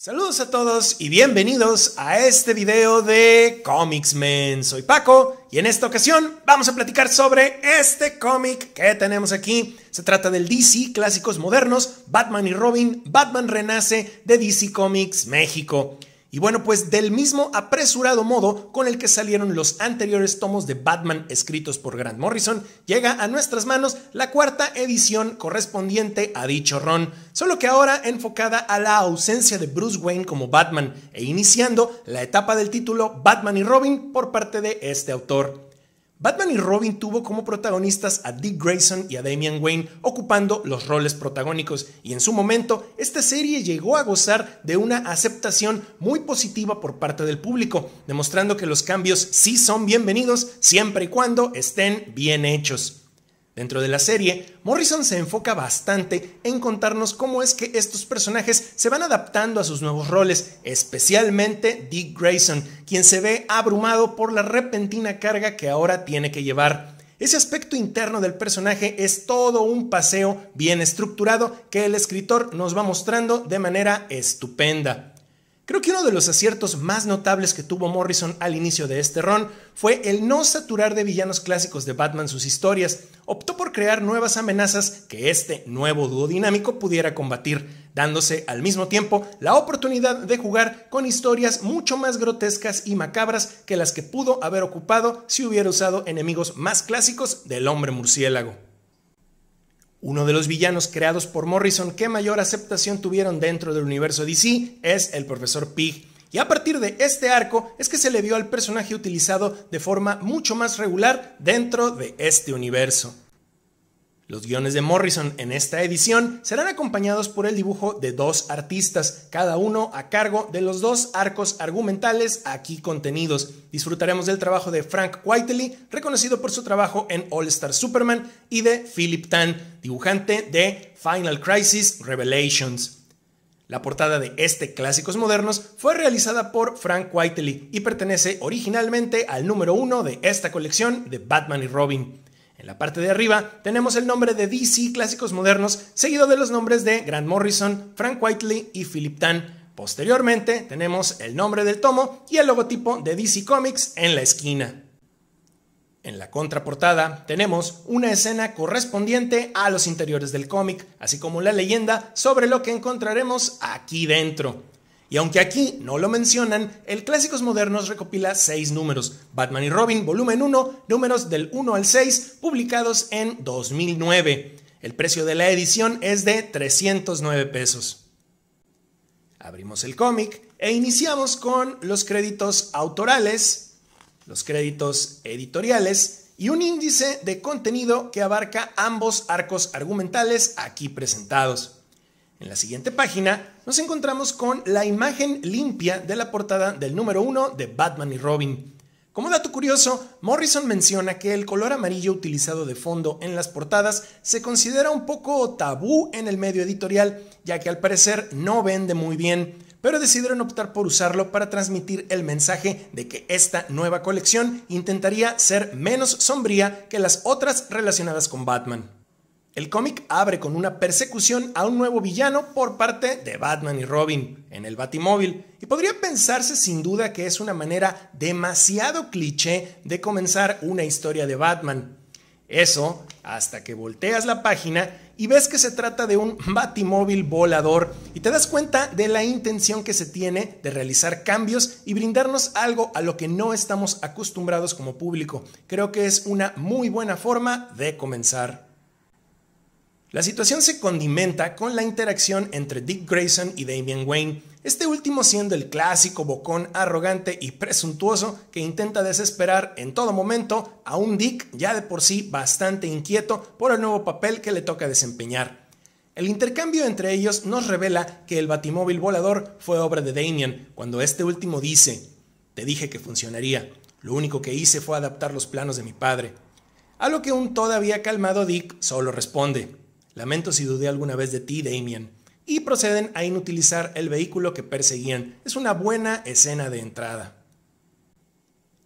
Saludos a todos y bienvenidos a este video de Comics Men. Soy Paco y en esta ocasión vamos a platicar sobre este cómic que tenemos aquí. Se trata del DC Clásicos Modernos, Batman y Robin, Batman Renace de DC Comics México. Y bueno, pues del mismo apresurado modo con el que salieron los anteriores tomos de Batman escritos por Grant Morrison, llega a nuestras manos la cuarta edición correspondiente a dicho ron, solo que ahora enfocada a la ausencia de Bruce Wayne como Batman e iniciando la etapa del título Batman y Robin por parte de este autor. Batman y Robin tuvo como protagonistas a Dick Grayson y a Damian Wayne ocupando los roles protagónicos y en su momento esta serie llegó a gozar de una aceptación muy positiva por parte del público, demostrando que los cambios sí son bienvenidos siempre y cuando estén bien hechos. Dentro de la serie, Morrison se enfoca bastante en contarnos cómo es que estos personajes se van adaptando a sus nuevos roles, especialmente Dick Grayson, quien se ve abrumado por la repentina carga que ahora tiene que llevar. Ese aspecto interno del personaje es todo un paseo bien estructurado que el escritor nos va mostrando de manera estupenda. Creo que uno de los aciertos más notables que tuvo Morrison al inicio de este ron fue el no saturar de villanos clásicos de Batman sus historias, optó por crear nuevas amenazas que este nuevo dúo dinámico pudiera combatir, dándose al mismo tiempo la oportunidad de jugar con historias mucho más grotescas y macabras que las que pudo haber ocupado si hubiera usado enemigos más clásicos del hombre murciélago. Uno de los villanos creados por Morrison que mayor aceptación tuvieron dentro del universo DC es el profesor Pig, y a partir de este arco es que se le vio al personaje utilizado de forma mucho más regular dentro de este universo. Los guiones de Morrison en esta edición serán acompañados por el dibujo de dos artistas, cada uno a cargo de los dos arcos argumentales aquí contenidos. Disfrutaremos del trabajo de Frank Whiteley, reconocido por su trabajo en All Star Superman, y de Philip Tan, dibujante de Final Crisis Revelations. La portada de este Clásicos Modernos fue realizada por Frank Whiteley y pertenece originalmente al número uno de esta colección de Batman y Robin. En la parte de arriba tenemos el nombre de DC Clásicos Modernos, seguido de los nombres de Grant Morrison, Frank Whiteley y Philip Tan. Posteriormente tenemos el nombre del tomo y el logotipo de DC Comics en la esquina. En la contraportada tenemos una escena correspondiente a los interiores del cómic, así como la leyenda sobre lo que encontraremos aquí dentro. Y aunque aquí no lo mencionan, el Clásicos Modernos recopila seis números, Batman y Robin, volumen 1, números del 1 al 6, publicados en 2009. El precio de la edición es de 309 pesos. Abrimos el cómic e iniciamos con los créditos autorales los créditos editoriales y un índice de contenido que abarca ambos arcos argumentales aquí presentados. En la siguiente página nos encontramos con la imagen limpia de la portada del número 1 de Batman y Robin. Como dato curioso, Morrison menciona que el color amarillo utilizado de fondo en las portadas se considera un poco tabú en el medio editorial, ya que al parecer no vende muy bien, pero decidieron optar por usarlo para transmitir el mensaje de que esta nueva colección intentaría ser menos sombría que las otras relacionadas con Batman. El cómic abre con una persecución a un nuevo villano por parte de Batman y Robin en el Batimóvil, y podría pensarse sin duda que es una manera demasiado cliché de comenzar una historia de Batman. Eso hasta que volteas la página y ves que se trata de un batimóvil volador y te das cuenta de la intención que se tiene de realizar cambios y brindarnos algo a lo que no estamos acostumbrados como público. Creo que es una muy buena forma de comenzar. La situación se condimenta con la interacción entre Dick Grayson y Damian Wayne, este último siendo el clásico bocón arrogante y presuntuoso que intenta desesperar en todo momento a un Dick ya de por sí bastante inquieto por el nuevo papel que le toca desempeñar. El intercambio entre ellos nos revela que el batimóvil volador fue obra de Damian, cuando este último dice, te dije que funcionaría, lo único que hice fue adaptar los planos de mi padre. A lo que un todavía calmado Dick solo responde, Lamento si dudé alguna vez de ti, Damien. Y proceden a inutilizar el vehículo que perseguían. Es una buena escena de entrada.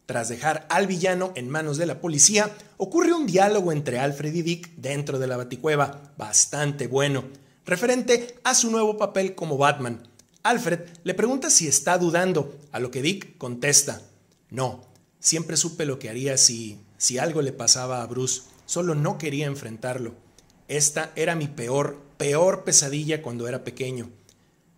Tras dejar al villano en manos de la policía, ocurre un diálogo entre Alfred y Dick dentro de la baticueva, bastante bueno, referente a su nuevo papel como Batman. Alfred le pregunta si está dudando, a lo que Dick contesta, no, siempre supe lo que haría si, si algo le pasaba a Bruce, solo no quería enfrentarlo. Esta era mi peor, peor pesadilla cuando era pequeño.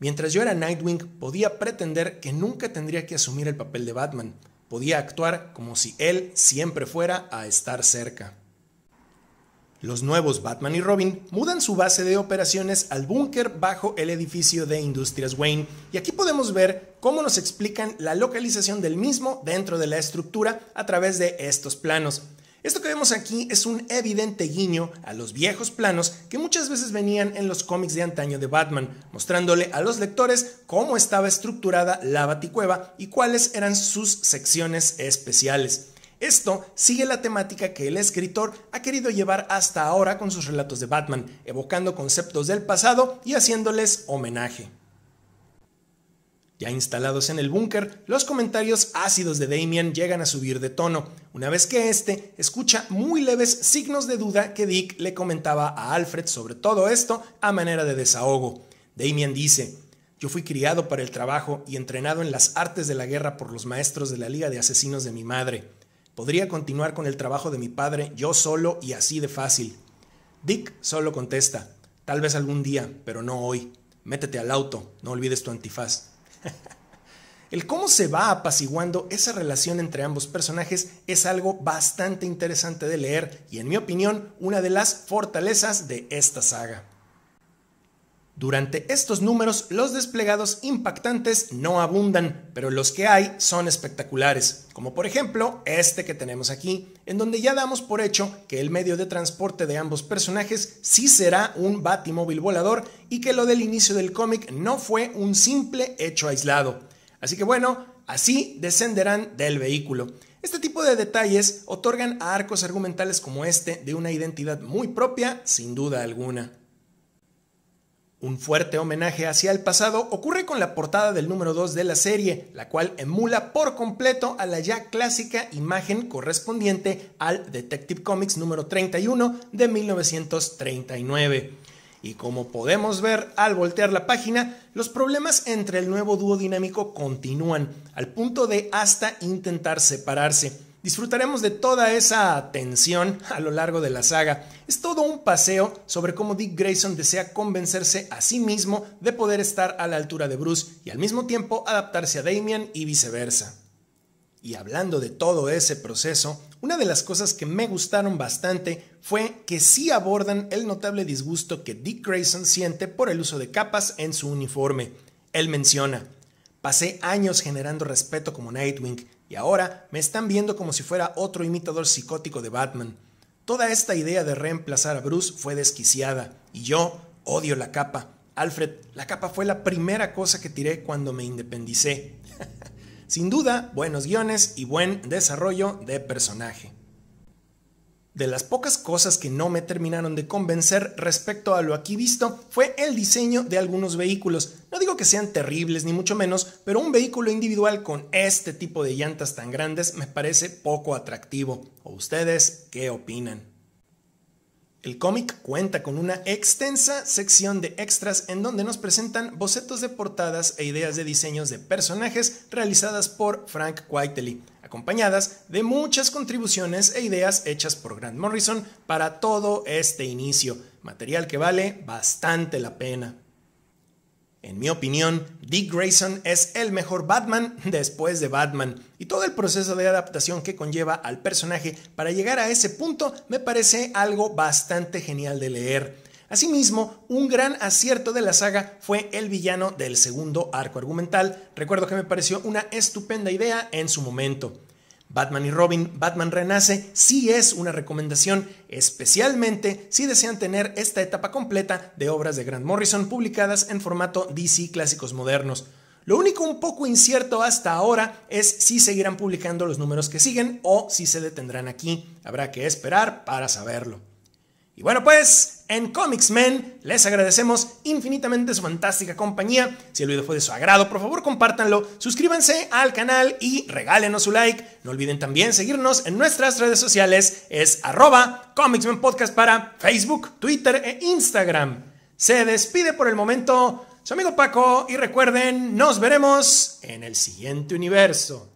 Mientras yo era Nightwing, podía pretender que nunca tendría que asumir el papel de Batman. Podía actuar como si él siempre fuera a estar cerca. Los nuevos Batman y Robin mudan su base de operaciones al búnker bajo el edificio de Industrias Wayne y aquí podemos ver cómo nos explican la localización del mismo dentro de la estructura a través de estos planos. Esto que vemos aquí es un evidente guiño a los viejos planos que muchas veces venían en los cómics de antaño de Batman, mostrándole a los lectores cómo estaba estructurada la baticueva y cuáles eran sus secciones especiales. Esto sigue la temática que el escritor ha querido llevar hasta ahora con sus relatos de Batman, evocando conceptos del pasado y haciéndoles homenaje. Ya instalados en el búnker, los comentarios ácidos de Damien llegan a subir de tono, una vez que éste escucha muy leves signos de duda que Dick le comentaba a Alfred sobre todo esto a manera de desahogo. Damien dice, yo fui criado para el trabajo y entrenado en las artes de la guerra por los maestros de la Liga de Asesinos de mi madre. Podría continuar con el trabajo de mi padre yo solo y así de fácil. Dick solo contesta, tal vez algún día, pero no hoy. Métete al auto, no olvides tu antifaz. El cómo se va apaciguando esa relación entre ambos personajes es algo bastante interesante de leer y en mi opinión una de las fortalezas de esta saga. Durante estos números, los desplegados impactantes no abundan, pero los que hay son espectaculares, como por ejemplo este que tenemos aquí, en donde ya damos por hecho que el medio de transporte de ambos personajes sí será un batimóvil volador y que lo del inicio del cómic no fue un simple hecho aislado. Así que bueno, así descenderán del vehículo. Este tipo de detalles otorgan a arcos argumentales como este de una identidad muy propia, sin duda alguna. Un fuerte homenaje hacia el pasado ocurre con la portada del número 2 de la serie, la cual emula por completo a la ya clásica imagen correspondiente al Detective Comics número 31 de 1939. Y como podemos ver al voltear la página, los problemas entre el nuevo dúo dinámico continúan, al punto de hasta intentar separarse. Disfrutaremos de toda esa atención a lo largo de la saga. Es todo un paseo sobre cómo Dick Grayson desea convencerse a sí mismo de poder estar a la altura de Bruce y al mismo tiempo adaptarse a Damian y viceversa. Y hablando de todo ese proceso, una de las cosas que me gustaron bastante fue que sí abordan el notable disgusto que Dick Grayson siente por el uso de capas en su uniforme. Él menciona, pasé años generando respeto como Nightwing, y ahora me están viendo como si fuera otro imitador psicótico de Batman. Toda esta idea de reemplazar a Bruce fue desquiciada, y yo odio la capa. Alfred, la capa fue la primera cosa que tiré cuando me independicé. Sin duda, buenos guiones y buen desarrollo de personaje. De las pocas cosas que no me terminaron de convencer respecto a lo aquí visto fue el diseño de algunos vehículos. No digo que sean terribles ni mucho menos, pero un vehículo individual con este tipo de llantas tan grandes me parece poco atractivo. ¿O ustedes qué opinan? El cómic cuenta con una extensa sección de extras en donde nos presentan bocetos de portadas e ideas de diseños de personajes realizadas por Frank Whiteley acompañadas de muchas contribuciones e ideas hechas por Grant Morrison para todo este inicio, material que vale bastante la pena. En mi opinión, Dick Grayson es el mejor Batman después de Batman, y todo el proceso de adaptación que conlleva al personaje para llegar a ese punto me parece algo bastante genial de leer. Asimismo, un gran acierto de la saga fue el villano del segundo arco argumental, recuerdo que me pareció una estupenda idea en su momento. Batman y Robin, Batman Renace, sí es una recomendación, especialmente si desean tener esta etapa completa de obras de Grant Morrison publicadas en formato DC Clásicos Modernos. Lo único un poco incierto hasta ahora es si seguirán publicando los números que siguen o si se detendrán aquí. Habrá que esperar para saberlo. Y bueno, pues en Comics Men. Les agradecemos infinitamente su fantástica compañía. Si el video fue de su agrado, por favor compártanlo, suscríbanse al canal y regálenos su like. No olviden también seguirnos en nuestras redes sociales. Es arroba Podcast para Facebook, Twitter e Instagram. Se despide por el momento su amigo Paco y recuerden, nos veremos en el siguiente universo.